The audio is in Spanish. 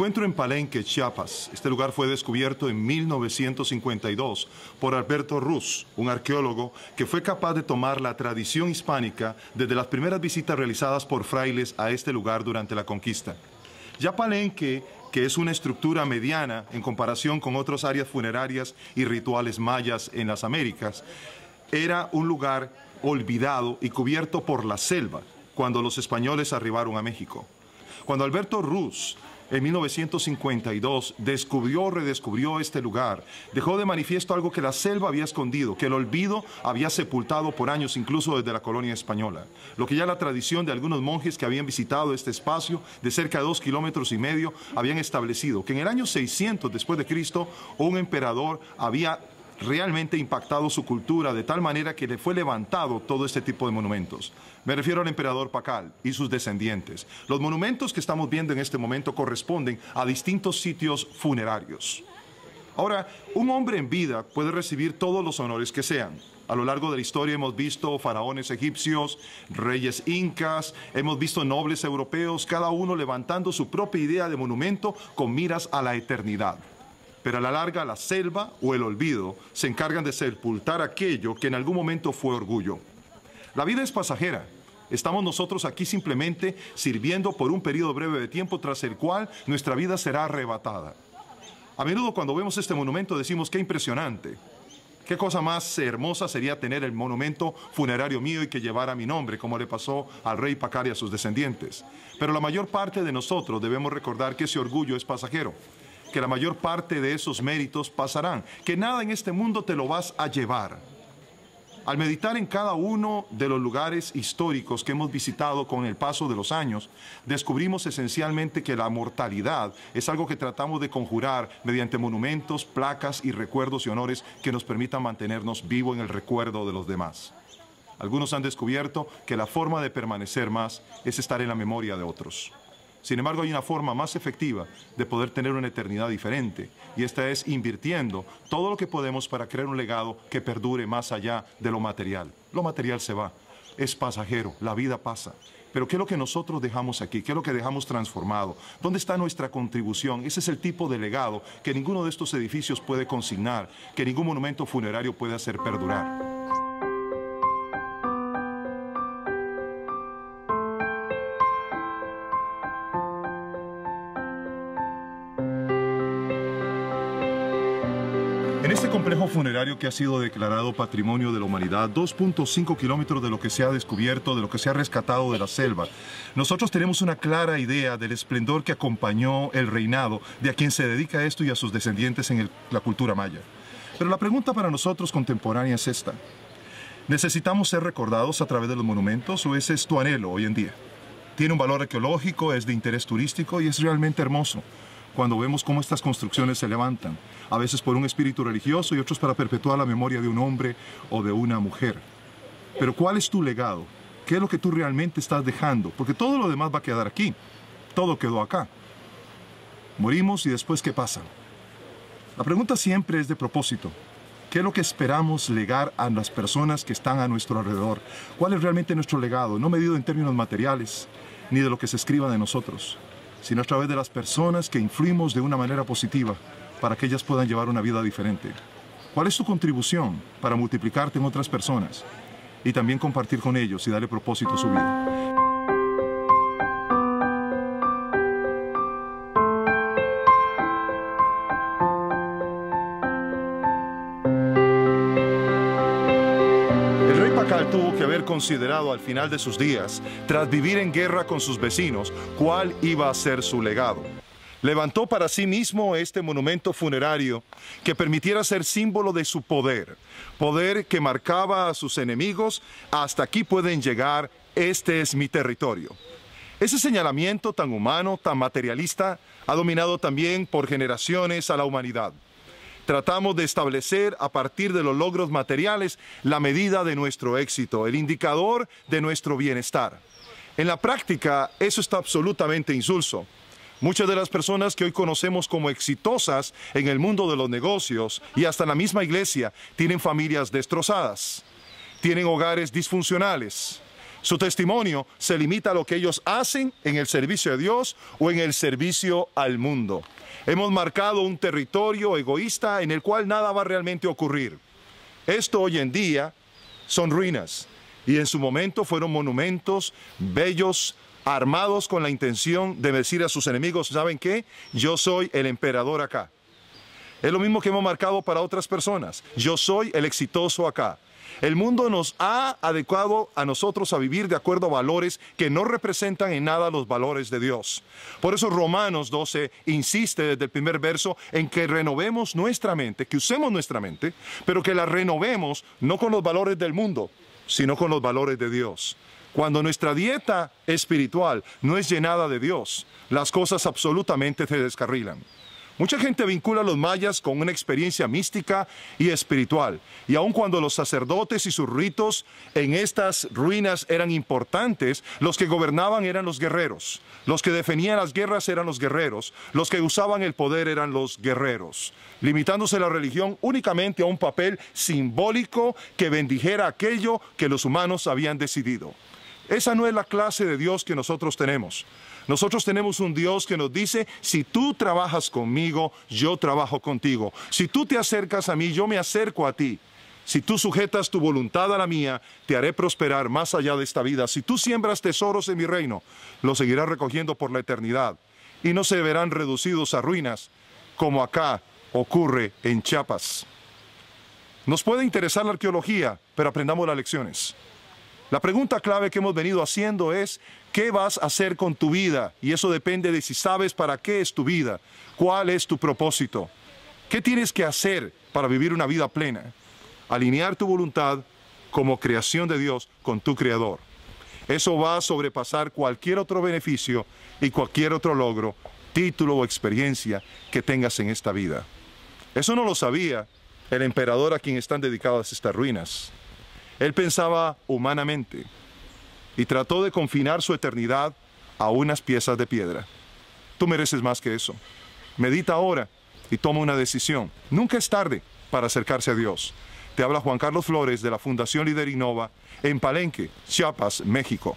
encuentro en Palenque, Chiapas. Este lugar fue descubierto en 1952 por Alberto Ruz, un arqueólogo que fue capaz de tomar la tradición hispánica desde las primeras visitas realizadas por frailes a este lugar durante la conquista. Ya Palenque, que es una estructura mediana en comparación con otras áreas funerarias y rituales mayas en las Américas, era un lugar olvidado y cubierto por la selva cuando los españoles arribaron a México. Cuando Alberto Ruz en 1952 descubrió, redescubrió este lugar, dejó de manifiesto algo que la selva había escondido, que el olvido había sepultado por años, incluso desde la colonia española. Lo que ya la tradición de algunos monjes que habían visitado este espacio de cerca de dos kilómetros y medio habían establecido, que en el año 600 después de Cristo un emperador había realmente impactado su cultura de tal manera que le fue levantado todo este tipo de monumentos. Me refiero al emperador Pacal y sus descendientes. Los monumentos que estamos viendo en este momento corresponden a distintos sitios funerarios. Ahora, un hombre en vida puede recibir todos los honores que sean. A lo largo de la historia hemos visto faraones egipcios, reyes incas, hemos visto nobles europeos, cada uno levantando su propia idea de monumento con miras a la eternidad pero a la larga la selva o el olvido se encargan de sepultar aquello que en algún momento fue orgullo. La vida es pasajera. Estamos nosotros aquí simplemente sirviendo por un periodo breve de tiempo tras el cual nuestra vida será arrebatada. A menudo cuando vemos este monumento decimos qué impresionante. Qué cosa más hermosa sería tener el monumento funerario mío y que llevara mi nombre, como le pasó al rey pacari a sus descendientes. Pero la mayor parte de nosotros debemos recordar que ese orgullo es pasajero que la mayor parte de esos méritos pasarán, que nada en este mundo te lo vas a llevar. Al meditar en cada uno de los lugares históricos que hemos visitado con el paso de los años, descubrimos esencialmente que la mortalidad es algo que tratamos de conjurar mediante monumentos, placas y recuerdos y honores que nos permitan mantenernos vivos en el recuerdo de los demás. Algunos han descubierto que la forma de permanecer más es estar en la memoria de otros. Sin embargo, hay una forma más efectiva de poder tener una eternidad diferente, y esta es invirtiendo todo lo que podemos para crear un legado que perdure más allá de lo material. Lo material se va, es pasajero, la vida pasa. Pero ¿qué es lo que nosotros dejamos aquí? ¿Qué es lo que dejamos transformado? ¿Dónde está nuestra contribución? Ese es el tipo de legado que ninguno de estos edificios puede consignar, que ningún monumento funerario puede hacer perdurar. funerario que ha sido declarado Patrimonio de la Humanidad, 2.5 kilómetros de lo que se ha descubierto, de lo que se ha rescatado de la selva. Nosotros tenemos una clara idea del esplendor que acompañó el reinado de a quien se dedica esto y a sus descendientes en la cultura maya. Pero la pregunta para nosotros contemporánea es esta. ¿Necesitamos ser recordados a través de los monumentos o ese es tu anhelo hoy en día? Tiene un valor arqueológico, es de interés turístico y es realmente hermoso cuando vemos cómo estas construcciones se levantan, a veces por un espíritu religioso y otros para perpetuar la memoria de un hombre o de una mujer. Pero ¿cuál es tu legado? ¿Qué es lo que tú realmente estás dejando? Porque todo lo demás va a quedar aquí. Todo quedó acá. Morimos y después ¿qué pasa? La pregunta siempre es de propósito. ¿Qué es lo que esperamos legar a las personas que están a nuestro alrededor? ¿Cuál es realmente nuestro legado? No medido en términos materiales, ni de lo que se escriba de nosotros, sino a través de las personas que influimos de una manera positiva para que ellas puedan llevar una vida diferente. ¿Cuál es tu contribución para multiplicarte en otras personas y también compartir con ellos y darle propósito a su vida? considerado al final de sus días, tras vivir en guerra con sus vecinos, cuál iba a ser su legado. Levantó para sí mismo este monumento funerario que permitiera ser símbolo de su poder, poder que marcaba a sus enemigos, hasta aquí pueden llegar, este es mi territorio. Ese señalamiento tan humano, tan materialista, ha dominado también por generaciones a la humanidad. Tratamos de establecer a partir de los logros materiales la medida de nuestro éxito, el indicador de nuestro bienestar. En la práctica, eso está absolutamente insulso. Muchas de las personas que hoy conocemos como exitosas en el mundo de los negocios y hasta en la misma iglesia tienen familias destrozadas, tienen hogares disfuncionales, su testimonio se limita a lo que ellos hacen en el servicio de Dios o en el servicio al mundo. Hemos marcado un territorio egoísta en el cual nada va realmente a ocurrir. Esto hoy en día son ruinas y en su momento fueron monumentos bellos, armados con la intención de decir a sus enemigos, ¿saben qué? Yo soy el emperador acá. Es lo mismo que hemos marcado para otras personas. Yo soy el exitoso acá. El mundo nos ha adecuado a nosotros a vivir de acuerdo a valores que no representan en nada los valores de Dios. Por eso Romanos 12 insiste desde el primer verso en que renovemos nuestra mente, que usemos nuestra mente, pero que la renovemos no con los valores del mundo, sino con los valores de Dios. Cuando nuestra dieta espiritual no es llenada de Dios, las cosas absolutamente se descarrilan. Mucha gente vincula a los mayas con una experiencia mística y espiritual, y aun cuando los sacerdotes y sus ritos en estas ruinas eran importantes, los que gobernaban eran los guerreros, los que defendían las guerras eran los guerreros, los que usaban el poder eran los guerreros, limitándose la religión únicamente a un papel simbólico que bendijera aquello que los humanos habían decidido. Esa no es la clase de Dios que nosotros tenemos. Nosotros tenemos un Dios que nos dice, si tú trabajas conmigo, yo trabajo contigo. Si tú te acercas a mí, yo me acerco a ti. Si tú sujetas tu voluntad a la mía, te haré prosperar más allá de esta vida. Si tú siembras tesoros en mi reino, los seguirás recogiendo por la eternidad. Y no se verán reducidos a ruinas, como acá ocurre en Chiapas. Nos puede interesar la arqueología, pero aprendamos las lecciones. La pregunta clave que hemos venido haciendo es, ¿qué vas a hacer con tu vida? Y eso depende de si sabes para qué es tu vida, cuál es tu propósito, qué tienes que hacer para vivir una vida plena. Alinear tu voluntad como creación de Dios con tu Creador. Eso va a sobrepasar cualquier otro beneficio y cualquier otro logro, título o experiencia que tengas en esta vida. Eso no lo sabía el emperador a quien están dedicadas estas ruinas. Él pensaba humanamente y trató de confinar su eternidad a unas piezas de piedra. Tú mereces más que eso. Medita ahora y toma una decisión. Nunca es tarde para acercarse a Dios. Te habla Juan Carlos Flores de la Fundación Liderinova Innova en Palenque, Chiapas, México.